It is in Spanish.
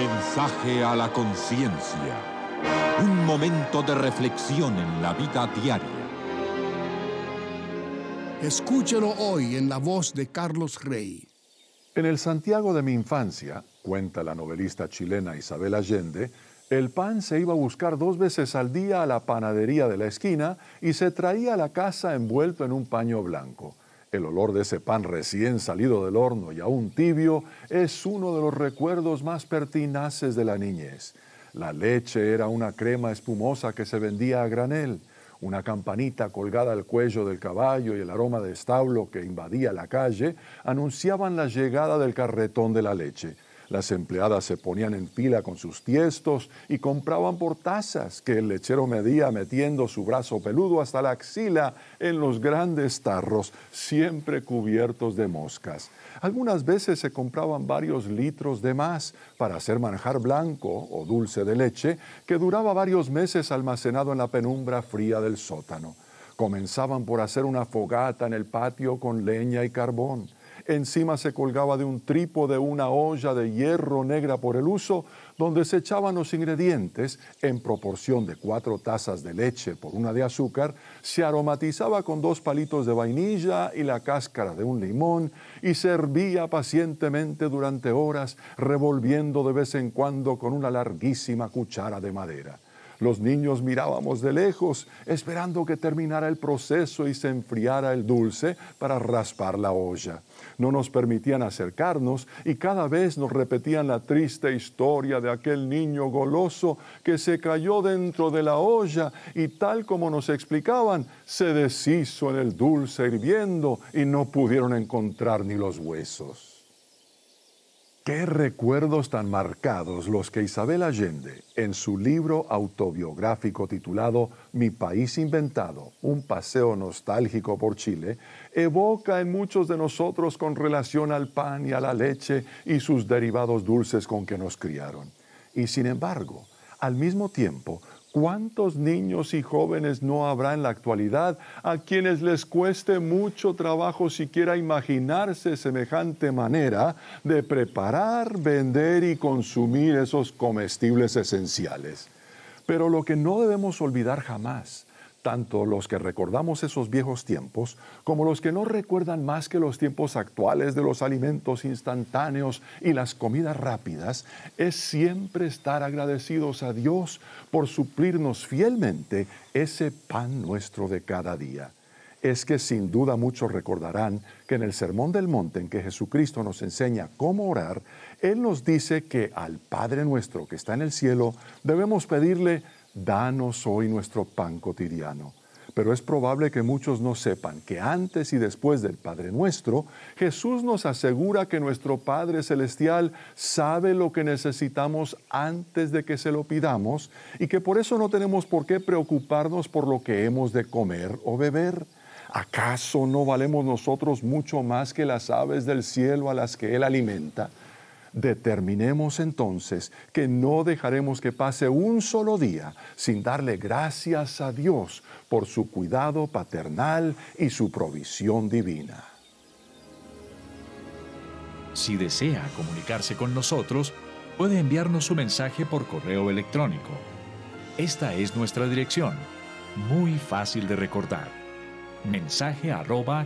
Mensaje a la conciencia. Un momento de reflexión en la vida diaria. Escúchelo hoy en la voz de Carlos Rey. En el Santiago de mi infancia, cuenta la novelista chilena Isabel Allende, el pan se iba a buscar dos veces al día a la panadería de la esquina y se traía a la casa envuelto en un paño blanco. El olor de ese pan recién salido del horno y aún tibio es uno de los recuerdos más pertinaces de la niñez. La leche era una crema espumosa que se vendía a granel, una campanita colgada al cuello del caballo y el aroma de establo que invadía la calle anunciaban la llegada del carretón de la leche. Las empleadas se ponían en fila con sus tiestos y compraban por tazas que el lechero medía metiendo su brazo peludo hasta la axila en los grandes tarros, siempre cubiertos de moscas. Algunas veces se compraban varios litros de más para hacer manjar blanco o dulce de leche que duraba varios meses almacenado en la penumbra fría del sótano. Comenzaban por hacer una fogata en el patio con leña y carbón. Encima se colgaba de un trípode una olla de hierro negra por el uso, donde se echaban los ingredientes en proporción de cuatro tazas de leche por una de azúcar, se aromatizaba con dos palitos de vainilla y la cáscara de un limón y servía pacientemente durante horas, revolviendo de vez en cuando con una larguísima cuchara de madera. Los niños mirábamos de lejos, esperando que terminara el proceso y se enfriara el dulce para raspar la olla. No nos permitían acercarnos y cada vez nos repetían la triste historia de aquel niño goloso que se cayó dentro de la olla y tal como nos explicaban, se deshizo en el dulce hirviendo y no pudieron encontrar ni los huesos. Qué recuerdos tan marcados los que Isabel Allende, en su libro autobiográfico titulado Mi país inventado, un paseo nostálgico por Chile, evoca en muchos de nosotros con relación al pan y a la leche y sus derivados dulces con que nos criaron. Y sin embargo, al mismo tiempo, ¿Cuántos niños y jóvenes no habrá en la actualidad a quienes les cueste mucho trabajo siquiera imaginarse semejante manera de preparar, vender y consumir esos comestibles esenciales? Pero lo que no debemos olvidar jamás tanto los que recordamos esos viejos tiempos como los que no recuerdan más que los tiempos actuales de los alimentos instantáneos y las comidas rápidas, es siempre estar agradecidos a Dios por suplirnos fielmente ese pan nuestro de cada día. Es que sin duda muchos recordarán que en el Sermón del Monte en que Jesucristo nos enseña cómo orar, Él nos dice que al Padre nuestro que está en el cielo debemos pedirle danos hoy nuestro pan cotidiano. Pero es probable que muchos no sepan que antes y después del Padre Nuestro, Jesús nos asegura que nuestro Padre Celestial sabe lo que necesitamos antes de que se lo pidamos y que por eso no tenemos por qué preocuparnos por lo que hemos de comer o beber. ¿Acaso no valemos nosotros mucho más que las aves del cielo a las que Él alimenta? Determinemos entonces que no dejaremos que pase un solo día sin darle gracias a Dios por su cuidado paternal y su provisión divina. Si desea comunicarse con nosotros, puede enviarnos su mensaje por correo electrónico. Esta es nuestra dirección, muy fácil de recordar. Mensaje arroba